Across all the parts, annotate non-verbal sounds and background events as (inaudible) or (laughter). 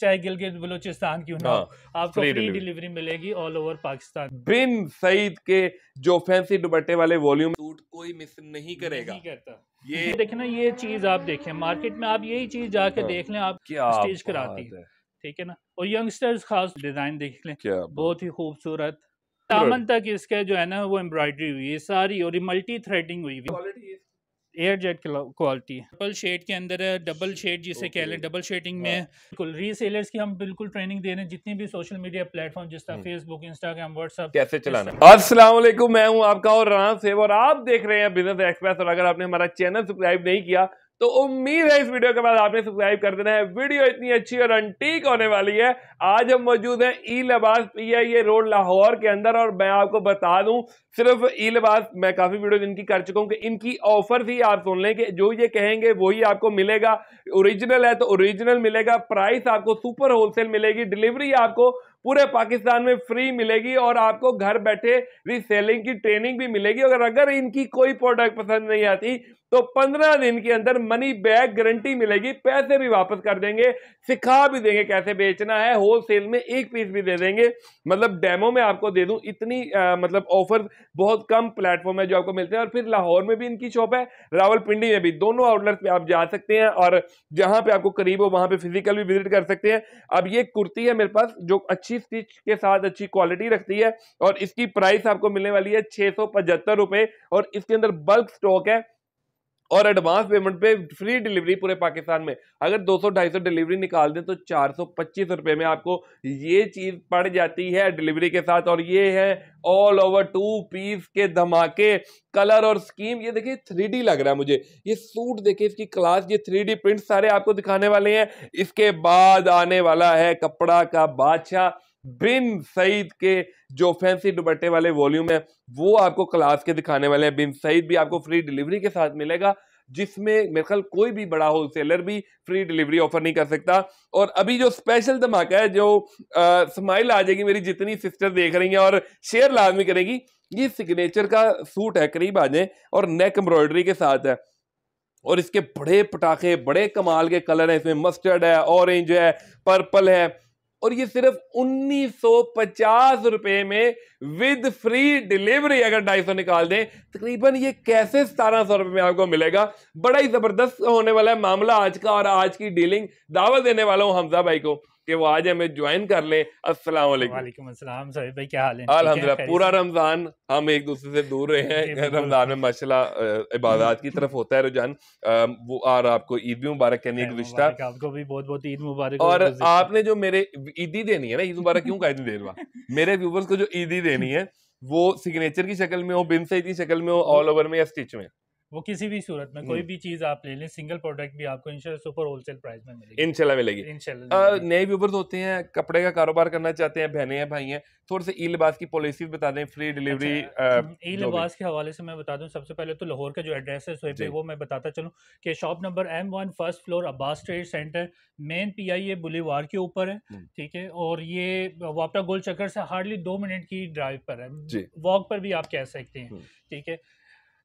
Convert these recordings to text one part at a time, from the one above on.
चाहे गिलगित बलूचिस्तान क्यों ना हाँ, आपको फ्री डिलीवरी मिलेगी ऑल ओवर पाकिस्तान बिन सईद के जो फैंसी दुपट्टे वाले वॉल्यूम सूट कोई मिस नहीं करेगा नहीं करता ये देखे ना ये चीज आप देखें मार्केट में आप यही चीज जाके हाँ। देख लें आप क्या स्टेज कराती है ठीक है ना और यंगस्टर्स खास डिजाइन देख लें बहुत ही खूबसूरत तामन तक इसके जो है ना वो एम्ब्रॉयडरी हुई है सारी और ये मल्टी थ्रेडिंग हुई हुई air jet quality double shade के अंदर है डबल शेड जिसे okay. कह लें डबल शेडिंग हाँ। में बिल्कुल रीसेलर्स की हम बिल्कुल ट्रेनिंग दे रहे हैं जितने भी सोशल मीडिया प्लेटफॉर्म जिस तरह फेसबुक इंस्टाग्राम व्हाट्सअप कैसे चलाना असला मैं हूँ आपका और राना सेव और आप देख रहे हैं बिजनेस एक्सप्रेस और अगर आपने हमारा चैनल सब्सक्राइब नहीं किया तो उम्मीद है इस वीडियो के बाद आपने सब्सक्राइब कर देना है वीडियो इतनी अच्छी और अंटीक होने वाली है आज हम मौजूद हैं ई लबास पीआईए रोड लाहौर के अंदर और मैं आपको बता दूं सिर्फ ई लबास मैं काफ़ी वीडियो इनकी कर चुका हूं कि इनकी ऑफर ही आप सुन लें कि जो ये कहेंगे वही आपको मिलेगा ओरिजिनल है तो ओरिजिनल मिलेगा प्राइस आपको सुपर होलसेल मिलेगी डिलीवरी आपको पूरे पाकिस्तान में फ्री मिलेगी और आपको घर बैठे रीसेलिंग की ट्रेनिंग भी मिलेगी अगर अगर इनकी कोई प्रोडक्ट पसंद नहीं आती तो पंद्रह दिन के अंदर मनी बैक गारंटी मिलेगी पैसे भी वापस कर देंगे सिखा भी देंगे कैसे बेचना है होलसेल में एक पीस भी दे देंगे मतलब डेमो में आपको दे दूं इतनी आ, मतलब ऑफर बहुत कम प्लेटफॉर्म है जो आपको मिलते हैं और फिर लाहौर में भी इनकी शॉप है रावलपिंडी में भी दोनों आउटलेट पे आप जा सकते हैं और जहां पर आपको करीब हो वहां पर फिजिकल भी विजिट कर सकते हैं अब ये कुर्ती है मेरे पास जो अच्छी अच्छी स्टिच के साथ अच्छी क्वालिटी रखती है और इसकी प्राइस आपको मिलने वाली है छह सौ और इसके अंदर बल्क स्टॉक है और एडवांस पेमेंट पे फ्री डिलीवरी पूरे पाकिस्तान में अगर 200-250 डिलीवरी निकाल दें तो चार सौ में आपको ये चीज़ पड़ जाती है डिलीवरी के साथ और ये है ऑल ओवर टू पीस के धमाके कलर और स्कीम ये देखिए थ्री लग रहा है मुझे ये सूट देखिए इसकी क्लास ये थ्री प्रिंट सारे आपको दिखाने वाले हैं इसके बाद आने वाला है कपड़ा का बादशाह बिन सईद के जो फैंसी दुपट्टे वाले वॉल्यूम है वो आपको क्लास के दिखाने वाले हैं बिन सईद भी आपको फ्री डिलीवरी के साथ मिलेगा जिसमें मेरे ख्याल कोई भी बड़ा होलसेलर भी फ्री डिलीवरी ऑफर नहीं कर सकता और अभी जो स्पेशल धमाका है जो स्माइल आ जाएगी मेरी जितनी सिस्टर देख रही हैं और शेयर लाजमी करेगी ये सिग्नेचर का सूट है करीब आ जाए और नेक एम्ब्रॉयडरी के साथ है और इसके बड़े पटाखे बड़े कमाल के कलर हैं इसमें मस्टर्ड है ऑरेंज है पर्पल है और ये सिर्फ उन्नीस सौ पचास रुपए में विद फ्री डिलीवरी अगर ढाई सौ निकाल दें तकरीबन ये कैसे सतारह सौ रुपए में आपको मिलेगा बड़ा ही ज़बरदस्त होने वाला है मामला आज का और आज की डीलिंग दावा देने वाला हूं हमजा भाई को કે વો આજ હમે જોઈન કર લે અસલામ عليكم عليكم السلام સરભાઈ કે હાલ હે الحمدللہ پورا રમઝાન હમ એક دوسرے સે દૂર રહે હે રમઝાન મે માશાલા ઉબાદત કી તરફ હોતા હે રુજન વો આર આપકો ઈદ મુબારક કહીને એક રિશ્તા આપકો ભી બહોત બહોત ઈદ મુબારક ઓર આપને જો મેરે ઈદી દેની હે ને ઈદ મુબારક ક્યું કહીને દેરવા મેરે પ્યુપલસ કો જો ઈદી દેની હે વો સિગ્નેચર કી શકલ મે ઓ બિન સે ઇતની શકલ મે ઓલ ઓવર મે યે સ્ટીચ મે वो किसी भी सूरत में कोई हम्म। भी चीज आप ले लें सिंगल प्रोडक्ट भी आपको इंशाल्लाह सुपर होलसेल प्राइस में मिलेगी इंशाल्लाह मिलेगी इंशाल्लाह नए व्यूवर्स होते हैं कपड़े का कारोबार करना चाहते हैं बहने हैं भाई हैं थोड़े से ई लिबास की पॉलिसी बता दें फ्री डिलीवरी ई लिबास के हवाले से मैं बता दूं सबसे पहले तो लाहौर का जो एड्रेस है सोए पे वो मैं बताता चलूँ कि shop number M one first floor Abbas trade centre main P I A boulevard के ऊपर है हम्म। ठीक है और ये वापटा गोल चक्कर से हार्डली दो मिनट की ड्राइव पर है वॉक पर भी आप कह सकते हैं हम्म। ठीक है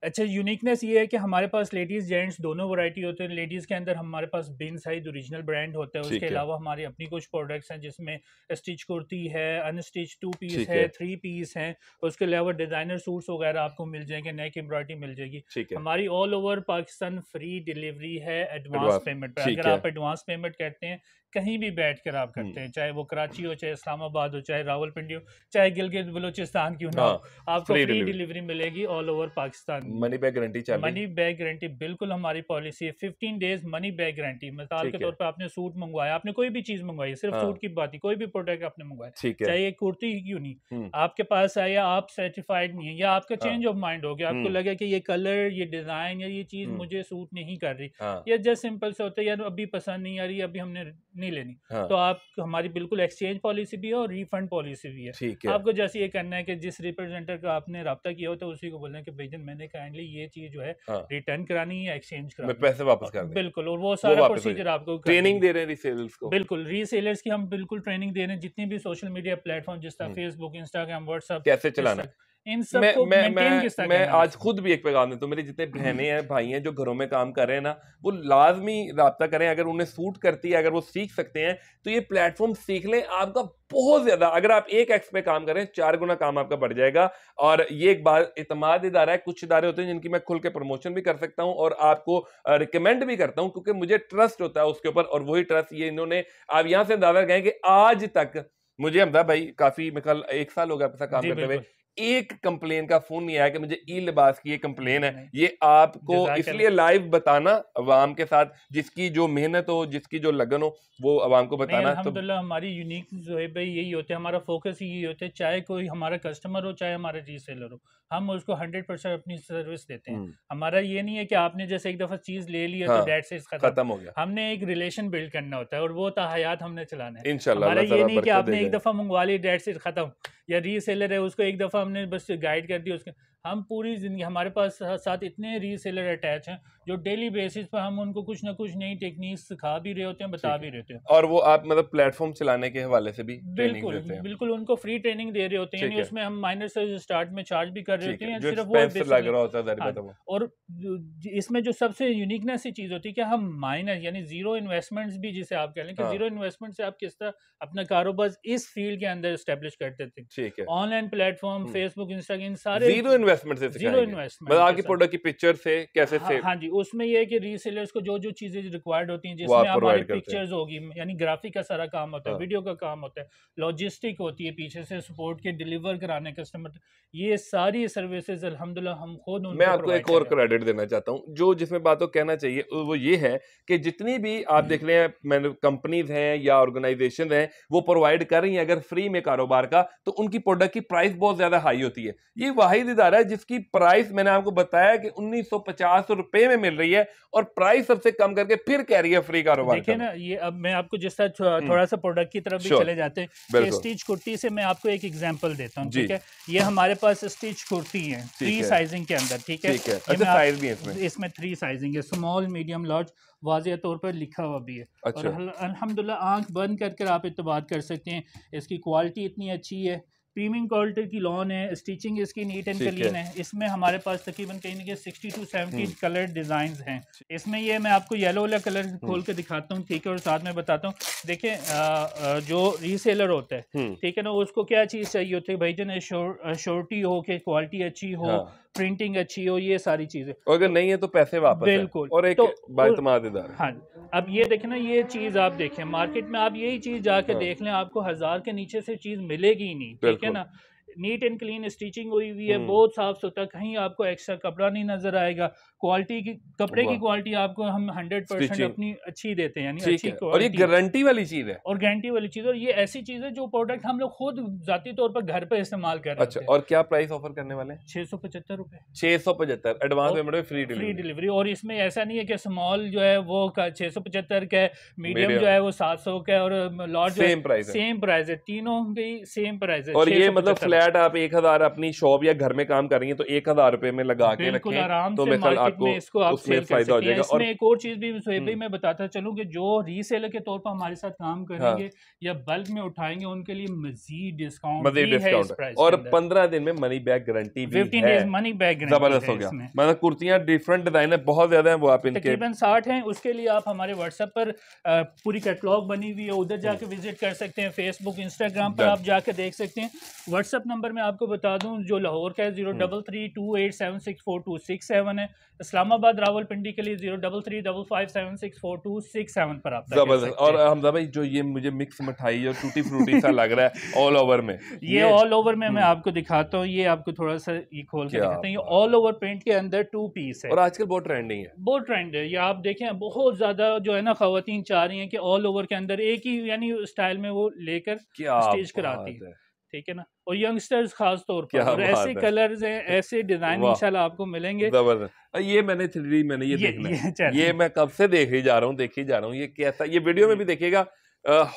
अच्छा यूनिकनेस ये है कि हमारे पास लेडीज़ जेंट्स दोनों वैरायटी होते हैं लेडीज़ के अंदर हमारे पास बिन साइज ओरिजिनल ब्रांड होता है उसके अलावा हमारे अपनी कुछ प्रोडक्ट्स हैं जिसमें स्टिच कुर्ती है अनस्टिच टू पीस है थ्री पीस है उसके अलावा डिज़ाइनर सूट्स वगैरह आपको मिल जाएंगे नेक एम्ब्रॉयडरी मिल जाएगी हमारी all over Pakistan free delivery है एडवांस पेमेंट पर अगर आप एडवांस पेमेंट करते हैं कहीं भी बैठ कर आप करते हम्म। हैं चाहे वो कराची हो चाहे इस्लामाबाद हो चाहे रावलपिंडी हो चाहे गिलगित बलोचिस्तान की हो हाँ, आपको फ्री डिलीवरी मिलेगी all over Pakistan money back guarantee money back guarantee बिल्कुल हमारी पॉलिसी है fifteen days money back guarantee मिसाल के तौर पर आपने सूट मंगवाया आपने कोई भी चीज मंगवाई सिर्फ सूट हाँ। की बात ही कोई भी प्रोडक्ट आपने मंगवाया चाहे कुर्ती क्यों नहीं हम्म। आपके पास आया आप सेटिस्फाइड नहीं है या आपका चेंज ऑफ माइंड हो गया आपको हम्म। लगे कि ये कलर ये डिजाइन या ये चीज मुझे सूट नहीं कर रही हाँ। या जस्ट सिंपल से होता है यार अभी पसंद नहीं आ रही अभी हमने नहीं लेनी हाँ। तो आप हमारी बिल्कुल एक्सचेंज पॉलिसी भी है और रिफंड पॉलिसी भी है, है। आपको जैसे ये करना है कि जिस रिप्रेजेंटेटिव का आपने रब्ता किया होता तो है उसी को बोलना है कि भाई मैंने काइंडली ये चीज जो है हाँ। रिटर्न करानी है एक्सचेंज करानी पैसे वापस कर बिल्कुल और वो सारा प्रोसीजर आपको ट्रेनिंग दे रहे हैं रीसेलर्स को बिल्कुल रीसेलर्स की हम बिल्कुल ट्रेनिंग दे रहे हैं जितनी भी सोशल मीडिया प्लेटफॉर्म जिस तरह फेसबुक इंस्टाग्राम व्हाट्सअप कैसे चलाना इन सब मैं, को मैं, मैं, मैं आज खुद भी एक पैगाम देता हूँ मेरे जितने हम्म। बहने हैं भाई हैं जो घरों में काम कर रहे हैं ना वो लाजमी रहा करें अगर उन्हें सूट करती है अगर वो सीख सकते हैं तो ये प्लेटफॉर्म सीख लें आपका बहुत ज़्यादा अगर आप एक एक्स पे काम करें चार गुना काम आपका बढ़ जाएगा और ये एक बात इतमाद इदारा है कुछ इदारे होते हैं जिनकी मैं खुल के प्रमोशन भी कर सकता हूँ और आपको रिकमेंड भी करता हूँ क्योंकि मुझे ट्रस्ट होता है उसके ऊपर और वही ट्रस्ट ये इन्होंने आप यहाँ से अंदाजा कहें कि आज तक मुझे हमदा भाई काफी मेरे एक साल हो गया आपके साथ काम करते हुए एक कंप्लेन का फोन नहीं आया कि मुझे ई लिबास की ये कंप्लेन है ये आपको इसलिए लाइव बताना अवाम के साथ जिसकी जो मेहनत हो जिसकी जो लगन हो वो अवाम को बताना तो... हमारी यूनिक जो है भाई यही होते हैं हमारा फोकस यही होता है चाहे कोई हमारा कस्टमर हो चाहे हमारा रीसेलर हो हम उसको हंड्रेड परसेंट अपनी सर्विस देते हैं हम्म। हमारा ये नहीं है कि आपने जैसे एक दफा चीज ले ली है तो हाँ, तो डेट से खत्म हो गया हमने एक रिलेशन बिल्ड करना होता है और वो तहयात हमने चलाना है इनशाला ये नहीं कि आपने एक दफा मंगवा ली डेट से खत्म या रीसेलर है उसको एक दफ़ा हमने बस गाइड कर दिया उसके हम पूरी ज़िंदगी हमारे पास साथ इतने रीसेलर अटैच हैं जो डेली बेसिस पर हम उनको कुछ ना कुछ नई टेक्निक सिखा भी रहे होते हैं बता भी रहते हैं और वो आप मतलब प्लेटफॉर्म चलाने के हवाले से भी बिल्कुल देते हैं। बिल्कुल उनको फ्री ट्रेनिंग दे रहे होते हैं उसमें हम माइनर से स्टार्ट में चार्ज भी कर रहे होते हैं सिर्फ वो लग रहा होता है हाँ, तो और इसमें जो सबसे यूनिकनेस चीज़ होती है कि हम माइनर यानी जीरो इन्वेस्टमेंट भी जिसे आप कह लें कि जीरो हाँ। इन्वेस्टमेंट से आप किस तरह अपना कारोबार इस फील्ड के अंदर स्टेब्लिश करते थे ऑनलाइन प्लेटफॉर्म फेसबुक इंस्टाग्राम सारे जीरो इन्वेस्टमेंट से जीरो इन्वेस्टमेंट मतलब आपकी प्रोडक्ट की पिक्चर से कैसे हाँ, हाँ जी उसमें ये है कि रीसेलर्स को जो जो चीजें रिक्वायर्ड होती हैं जिसमें हमारी पिक्चर्स होगी यानी ग्राफिक का सारा काम होता है वीडियो हाँ। का काम होता है लॉजिस्टिक होती है पीछे से सपोर्ट के डिलीवर कराने कस्टमर मतलब ये सारी सर्विसेज अलहमदुल्ला हम खुद मैं आपको एक और क्रेडिट देना चाहता हूँ जो जिसमें बात बातों कहना चाहिए वो ये है कि जितनी भी आप हम्म। देख रहे हैं कंपनीज हैं या ऑर्गेनाइजेशन हैं वो प्रोवाइड कर रही हैं अगर फ्री में कारोबार का तो उनकी प्रोडक्ट की प्राइस बहुत ज़्यादा हाई होती है ये वाहिद इदारा जिसकी प्राइस मैंने आपको बताया कि उन्नीस सौ पचास रुपए में मिल रही है और प्राइस सबसे कम करके फिर कह रही है फ्री कारोबार देखिए ना ये अब मैं आपको जिस तरह हम्म। थोड़ा सा प्रोडक्ट की तरफ भी चले जाते हैं स्टीच कुर्ती से मैं आपको एक एग्जाम्पल देता हूँ ठीक है ये हमारे पास स्टीच कुर्ती है थ्री साइजिंग के अंदर ठीक है अच्छा, इसमें थ्री साइजिंग है स्मॉल मीडियम लार्ज वाजिया तौर पर लिखा हुआ भी है अच्छा। और अल्हम्दुलिल्लाह आंख बंद कर कर आप इतबाद कर सकते हैं इसकी क्वालिटी इतनी अच्छी है प्रीमियम क्वालिटी की लॉन है स्टिचिंग इसकी नीट एंड क्लीन है इसमें हमारे पास तकरीबन कहीं ना कहीं sixty to seventy colour design हैं इसमें ये मैं आपको येलो वाला कलर हम्म। खोल के दिखाता हूँ ठीक है और साथ में बताता हूँ देखिए जो रीसेलर होता है हम्म। ठीक है ना उसको क्या चीज़ चाहिए होती है भाई जन श्योरिटी हो के क्वालिटी अच्छी हो हाँ। प्रिंटिंग अच्छी हो ये सारी चीजें और अगर नहीं है तो पैसे वापस बिल्कुल और एक तो, बातमादेदार हाँ अब ये देखें ना ये चीज आप देखें मार्केट में आप यही चीज जाके हाँ। देख लें आपको हजार के नीचे से चीज मिलेगी ही नहीं ठीक है ना नीट एंड क्लीन स्टिचिंग हुई हुई है हम्म। बहुत साफ सुथरा कहीं आपको एक्स्ट्रा कपड़ा नहीं नजर आएगा क्वालिटी की कपड़े की क्वालिटी आपको हम हंड्रेड परसेंट अपनी अच्छी देते हैं यानी अच्छी है। और ये गारंटी वाली चीज है और गारंटी वाली चीज और ये ऐसी चीज है जो प्रोडक्ट हम लोग खुद जाती तौर पर घर पे इस्तेमाल कर रहे अच्छा और क्या प्राइस ऑफर करने वाले छह सौ पचहत्तर रूपए छह सौ पचहत्तर एडवांस पेमेंट में फ्री फ्री डिलीवरी और इसमें ऐसा नहीं है की स्मॉल जो है वो छह सौ पचहत्तर का मीडियम जो है वो सात सौ का और large same price same price है तीनों की सेम प्राइस है और ये मतलब फ्लैट आप एक हजार अपनी शॉप या घर में काम करेंगे तो एक हजार रुपए में लगा के आराम तो आपको इसको आप उसमें फायदा हो जाएगा और एक और चीज़ भी भाई हम्म। मैं बताता चलूँ कि जो रीसेलर के तौर पर हमारे साथ काम हाँ। करेंगे या बल्क में उठाएंगे उनके लिए मजीद डिस्काउंट डिस्काउंट और पंद्रह दिन में money back guarantee money back जबरदस्त हो गया मतलब कुर्तियाँ डिफरेंट डिजाइन है बहुत ज्यादा है वो आप तकरीबन साठ है उसके लिए आप हमारे व्हाट्सएप पर पूरी कैटलॉग बनी हुई है उधर जाके विजिट हम्म। कर सकते हैं फेसबुक इंस्टाग्राम पर आप जाके देख सकते हैं व्हाट्सअप नंबर मैं आपको बता दूँ जो लाहौर का है हम्म। Zero double three two eight seven six four two six seven है इस्लामाबाद रावलपिंडी के लिए zero double three double five seven six four two six seven पर आप जबरदस्त और हमजा भाई जो ये मुझे मिक्स मिठाई और टूटी फ्रूटी सा लग रहा है ऑल (laughs) ओवर में ये ऑल ओवर में मैं हम्म। आपको दिखाता हूँ ये आपको थोड़ा सा ये खोल के दिखाते हैं ये ऑल ओवर पेंट के अंदर टू पीस है और आजकल बहुत ट्रेंडिंग है बहुत ट्रेंड है ये आप देखें बहुत ज़्यादा जो है ना खातन चाह रही है कि ऑल ओवर के अंदर एक ही यानी स्टाइल में वो लेकर स्टेज कराती है ठीक है ना और यंगस्टर्स खास तौर पर और ऐसे कलर्स हैं ऐसे डिजाइन इंशाल्लाह आपको मिलेंगे ये मैंने थ्री मैंने ये, ये देखना ये, ये मैं कब से देख ही जा रहा हूँ देख ही जा रहा हूँ ये कैसा ये वीडियो में भी हम्म। देखेगा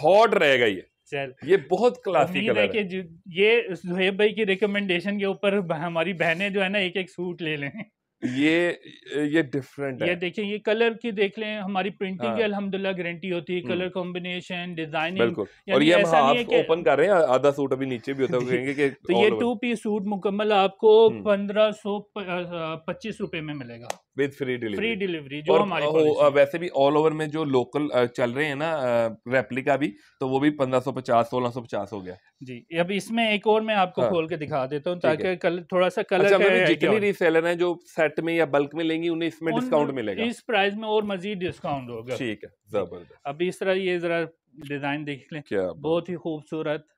हॉट रहेगा ये चल ये बहुत क्लासिक कलर है कि ये जोहेब भाई की रिकमेंडेशन के ऊपर हमारी बहनें जो है ना एक एक सूट ले लें ये ये डिफरेंट ये देखिए ये कलर की देख लें हमारी प्रिंटिंग की हाँ। अल्हम्दुलिल्लाह गारंटी होती है कलर कॉम्बिनेशन डिजाइनिंग और ये हम ओपन कर रहे हैं आधा सूट अभी नीचे भी होता है कि (laughs) तो ये टू पीस सूट मुकम्मल आपको हम्म। पंद्रह सौ पच्चीस रुपए में मिलेगा with free delivery free delivery जो हमारी वो, वैसे भी ऑल ओवर में जो लोकल चल रहे हैं ना रेप्लिका भी तो वो भी पंद्रह पचास सोलह सौ पचास हो गया जी अब इसमें एक और मैं आपको हाँ। खोल के दिखा देता हूँ ताकि कल थोड़ा सा कलर अच्छा, है मतलब जितनी रीसेलर हैं जो सेट में या बल्क में लेंगी उन्हें इसमें डिस्काउंट मिलेगा इस प्राइस में और मजीद डिस्काउंट होगा ठीक है जबरदस्त अब इस तरह ये जरा डिजाइन देख लें बहुत ही खूबसूरत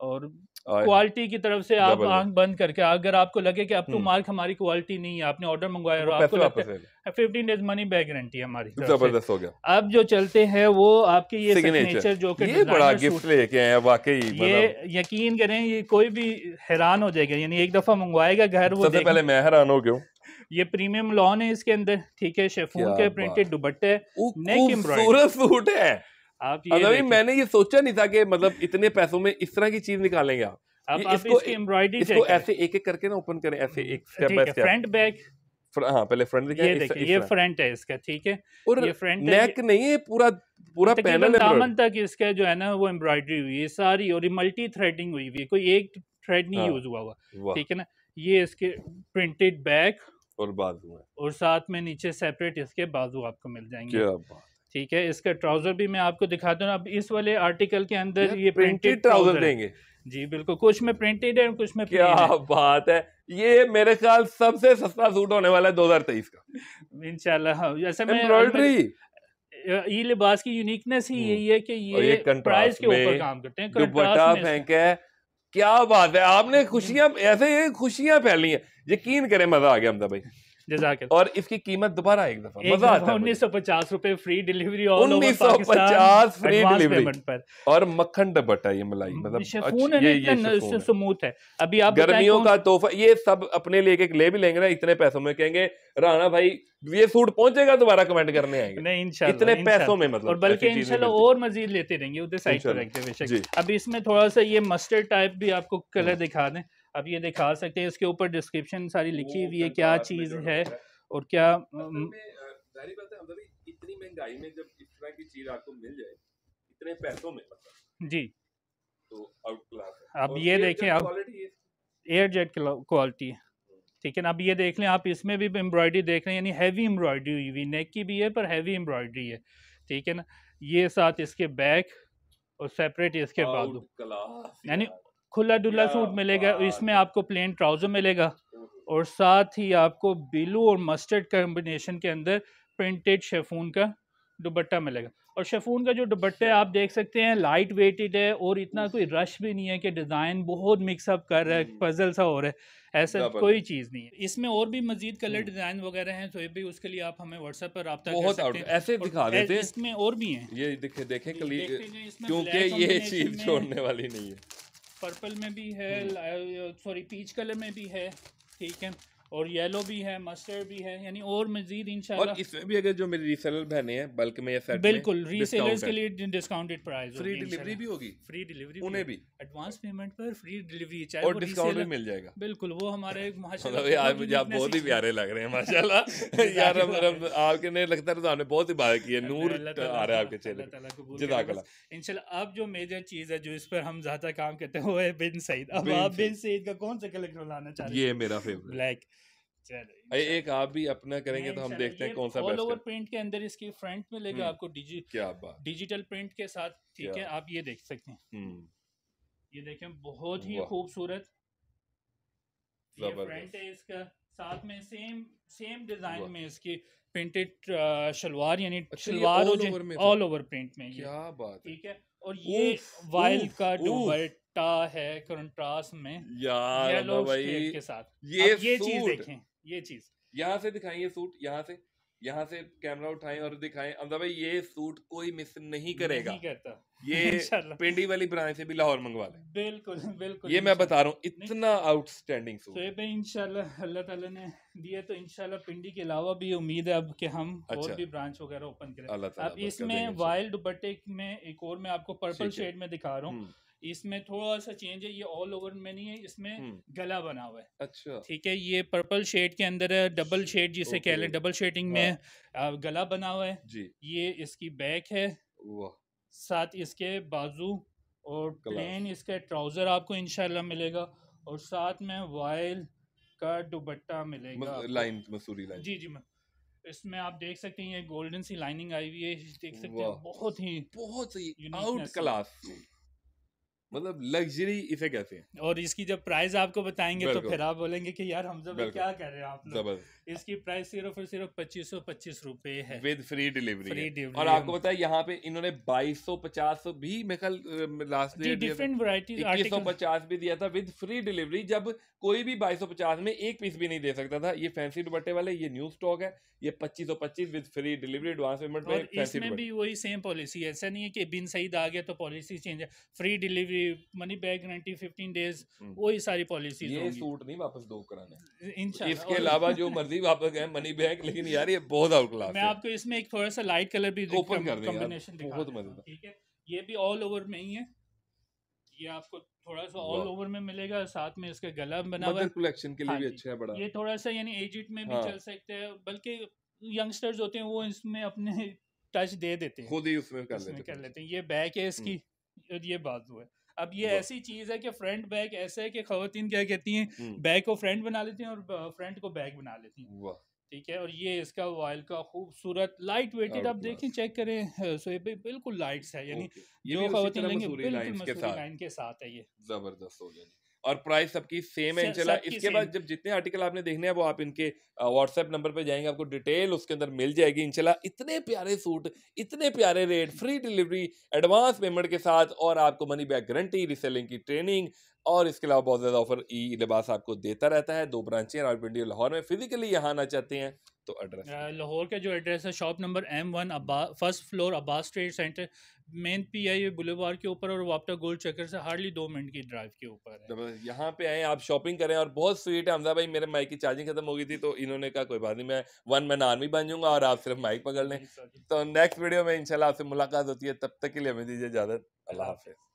और क्वालिटी की तरफ से आप आंख बंद करके अगर आपको लगे कि अब तो हम्म। मार्क हमारी क्वालिटी नहीं है आपने ऑर्डर मंगवाया और आपको fifteen days money back guarantee हमारी जबरदस्त हो गया अब जो चलते हैं वो आपके ये सिग्नेचर जो कि बड़ा गिफ्ट लेके आए वाकई ये मतलब यकीन करें ये कोई भी हैरान हो जाएगा यानी एक दफा मंगवाएगा घर वो सबसे पहले मैं हैरान हो गया ये प्रीमियम लॉन है इसके अंदर ठीक है शेफून के प्रिंटेड दुपट्टे नेक एम्ब्रॉयडरी सूट है आप ये अभी मैंने ये सोचा नहीं था कि मतलब इतने पैसों में इस तरह की चीज निकालेंगे आप आप, इसको एम्ब्रॉयडरी इसको ऐसे एक एक करके ना ओपन करें ऐसे एक step by step front back हाँ पहले फ्रंट ये देखिए ये फ्रंट है इसका ठीक है और ये फ्रंट नेक नहीं है पूरा पूरा पैनल मतलब है दामन तक इसका जो है ना वो एम्ब्रॉयडरी हुई है सारी और ये मल्टी थ्रेडिंग हुई हुई है कोई एक थ्रेड नहीं यूज हाँ। हुआ हुआ ठीक है ना ये इसके प्रिंटेड बैक और बाजू है और साथ में नीचे सेपरेट इसके बाजू आपको मिल जाएंगे ठीक है इसका ट्राउज़र भी मैं आपको दिखा दूँ अब इस वाले आर्टिकल के अंदर ये प्रिंटेड ट्राउज़र देंगे जी बिल्कुल कुछ में प्रिंटेड है कुछ में क्या है। बात है ये मेरे ख्याल सबसे सस्ता सूट होने वाला है दो हजार तेईस का इनशाला जैसे ये लिबास की यूनिकनेस ही हम्म, यही है कि ये, ये प्राइस के ऊपर काम करते हैं दुपट्टा फेंक है क्या बात है आपने खुशियां ऐसे खुशियां फैली हैं यकीन करें मजा आ गया हमदा भाई जजाक और इसकी कीमत दोबारा एक दफा मजा आता है उन्नीस सौ पचास रूपए फ्री डिलीवरी और उन्नीस सौ पचास फ्री डिलीवरी पर और मक्खन डबटा ये मलाई मतलब स्मूथ है अभी आप गर्मियों का तोहफा ये सब अपने लिए ले भी लेंगे ना इतने पैसों में कहेंगे राणा भाई ये सूट पहुंचेगा दोबारा कमेंट करने आएंगे नहीं इंशाल्लाह इतने पैसों में मतलब और बल्कि इंशाल्लाह और मजीद लेते रहेंगे उधर साइड पर रखते बेशक अभी इसमें थोड़ा सा ये मस्टर्ड टाइप भी आपको कलर हाँ। दिखा दें आप ये दिखा सकते हैं इसके ऊपर डिस्क्रिप्शन सारी लिखी हुई है क्या चीज़ है और क्या जाहिर बात है मतलब इतनी महंगाई में जब इस तरह की चीज़ आपको मिल जाए इतने पैसों में मतलब जी तो आउट क्लास अब ये देखें आप एयर जेट क्वालिटी ठीक है ना अब ये देख लें आप इसमें भी एम्ब्रॉयडरी देख रहे हैं यानी हैवी एम्ब्रॉयडरी हुई हुई नेक की भी है पर हैवी एम्ब्रॉयडरी है ठीक है ना ये साथ इसके बैक और सेपरेट इसके बाद यानी खुला डुला सूट मिलेगा इसमें आपको प्लेन ट्राउज़र मिलेगा और साथ ही आपको ब्लू और मस्टर्ड कॉम्बिनेशन के अंदर प्रिंटेड शेफून का दुबट्टा मिलेगा और शेफून का जो है आप देख सकते हैं लाइट वेटेड है और इतना कोई रश भी नहीं है कि डिज़ाइन बहुत मिक्सअप कर रहा है पजल हम्म। सा हो रहा है ऐसा कोई चीज़ नहीं है इसमें और भी मजीद कलर डिज़ाइन वगैरह हैं तो ये भी उसके लिए आप हमें व्हाट्सएप पर रब्ता ऐसे दिखा देते हैं इसमें और भी हैं ये देखे देखें क्योंकि ये चीज़ छोड़ने वाली नहीं है पर्पल में भी है सॉरी पीच कलर में भी है ठीक है और येलो भी है मस्टर्ड भी है यानी और मजीद इन और इसमें भी अगर जो मेरी रीसेलर बहने हैं बल्क में या सेट बिल्कुल रीसेलर्स के लिए डिस्काउंटेड प्राइस फ्री डिलीवरी भी होगी फ्री डिलीवरी उन्हें भी एडवांस पेमेंट पर फ्री डिलीवरी चाहिए और डिस्काउंट भी मिल जाएगा बिल्कुल वो हमारे माशाल्लाह आज मतलब मुझे आप बहुत ही प्यारे लग रहे हैं माशाल्लाह (laughs) (laughs) यार हम आपके ने लगता है हमने तो बहुत ही बात की है नूर आ रहा है आपके चेहरे पर जजाकल्लाह इंशाल्लाह अब जो मेजर चीज है जो इस पर हम ज्यादा काम करते हैं वो है बिन सईद अब आप बिन सईद का कौन सा कलेक्टर लाना चाहते हैं ये मेरा फेवरेट ब्लैक एक आप भी अपना करेंगे तो हम देखते हैं कौन सा ऑल ओवर पेंट के अंदर इसकी फ्रंट में लेगा हम्म, आपको डिजी क्या डिजिटल प्रिंट के साथ ठीक है आप ये देख सकते हैं हम्म। ये देखें बहुत ही खूबसूरत फ्रंट है इसका साथ में सेम सेम डिजाइन में इसकी प्रिंटेड शलवार यानी अच्छा, शलवार ऑल ओवर प्रिंट में क्या बात ठीक है और ये वाइल्ड का दुपट्टा है कंट्रास्ट में यार भाई के साथ ये ये चीज देखें ये चीज यहाँ से दिखाएं ये सूट यहाँ से यहाँ से कैमरा उठाएं और दिखाएं अमदा भाई ये सूट कोई मिस नहीं करेगा नहीं करता ये (laughs) पिंडी वाली ब्रांच से भी लाहौर मंगवा लें बिल्कुल बिल्कुल ये मैं बता रहा हूँ इतना आउटस्टैंडिंग सूट तो ये इंशाल्लाह अल्लाह ताला ने दिया तो इंशाल्लाह पिंडी के अलावा भी उम्मीद है अब कि हम अच्छा। और भी ब्रांच वगैरह ओपन करें अब इसमें वाइल्ड दुपट्टे में एक और मैं आपको पर्पल शेड में दिखा रहा हूँ हम्म। इसमें थोड़ा सा चेंज है ये ऑल ओवर में नहीं है इसमें हम्म। गला बना हुआ है अच्छा ठीक है ये पर्पल शेड के अंदर है डबल शेड जिसे कह लें डबल शेडिंग में हाँ। गला बना हुआ है जी ये इसकी बैक है साथ इसके बाजू और प्लेन इसका ट्राउजर आपको इनशाला मिलेगा और साथ में वायल का दुबट्टा मिलेगा लाइन मसूरी लाइन जी जी इसमें आप देख सकते हैं ये गोल्डन सी लाइनिंग आई हुई है देख सकते हैं बहुत ही बहुत ही आउट क्लास मतलब लग्जरी इसे कहते हैं और इसकी जब प्राइस आपको बताएंगे तो फिर आप बोलेंगे कि यार हम भाई क्या कर रहे हैं आप लोग इसकी प्राइस सिर्फ और सिर्फ पच्चीस सौ पच्चीस रूपए है विद फ्री डिलीवरी और आपको बताए यहाँ पे इन्होंने बाईस सौ पचास सौ भी मेरे ख्याल लास्ट डिफरेंट वराइटी इक्कीस सौ पचास भी दिया था विद फ्री डिलीवरी जब कोई भी बाईस सौ पचास में एक पीस भी नहीं दे सकता था ये फैंसी दुपट्टे वाले ये न्यू स्टॉक है ये पच्चीस सौ पच्चीस with free delivery advance payment में इसमें भी वही सेम पॉलिसी है ऐसा नहीं है कि बिन सही आ गया तो पॉलिसी चेंज है फ्री डिलीवरी भी money back guarantee fifteen days वही सारी पॉलिसी ये सूट नहीं वापस दो कराने इंशाल्लाह इसके अलावा जो मर्जी वापस गए मनी बैक लेकिन यार ये बहुत आउट क्लास मैं आपको इसमें एक थोड़ा सा लाइट कलर भी ओपन कर कॉम्बिनेशन बहुत मजेदार ठीक है ये भी ऑल ओवर में ही है ये आपको थोड़ा सा ऑल ओवर में मिलेगा साथ में इसका गला बना हुआ कलेक्शन के लिए भी हाँ अच्छा है बड़ा ये थोड़ा सा यानी एजिट में भी हाँ। चल सकते हैं बल्कि यंगस्टर्स होते हैं वो इसमें अपने टच (laughs) दे देते हैं खुद ही उसमें कर लेते हैं ये बैक है इसकी हम्म। और ये बाजू है अब ये ऐसी चीज़ है कि फ्रंट बैक ऐसा है कि खातन क्या कहती हैं बैक को फ्रंट बना लेती हैं और फ्रंट को बैक बना लेती हैं ठीक है और ये इसका वॉयल का खूबसूरत लाइट वेटेड आप देखें चेक करें सोए पे बिल्कुल लाइट्स है यानी ये खातन लेंगे बिल्कुल मसूरी लाइन के साथ है ये ज़बरदस्त हो जाएगी और प्राइस सबकी सेम है इंशाल्लाह इसके बाद जब जितने आर्टिकल आपने देखने हैं वो आप इनके व्हाट्सएप नंबर पर जाएंगे आपको डिटेल उसके अंदर मिल जाएगी इंशाल्लाह इतने प्यारे सूट इतने प्यारे rate free delivery advance payment के साथ और आपको मनी बैक गारंटी रिसेलिंग की ट्रेनिंग और इसके अलावा बहुत ज़्यादा ऑफर ई लिबास आपको देता रहता है दो ब्रांचें रावलपिंडी लाहौर में फिजिकली यहाँ आना चाहते हैं तो एड्रेस लाहौर का जो एड्रेस है shop number M one first floor Abbas street centre main P I boulevard के ऊपर और वापटा गोल्ड चक्कर से हार्डली दो मिनट की ड्राइव के ऊपर यहाँ पे आए आप शॉपिंग करें और बहुत स्वीट है हमजा भाई मेरे माइक की चार्जिंग खत्म हो गई थी तो इन्होंने कहा कोई बात नहीं मैं वन मैन आर्मी बन जाऊंगा और आप सिर्फ माइक पकड़ लें तो नेक्स्ट वीडियो में इनशाला आपसे मुलाकात होती है तब तक के लिए हमें दीजिए इजाज़त अल्लाह हाफिज़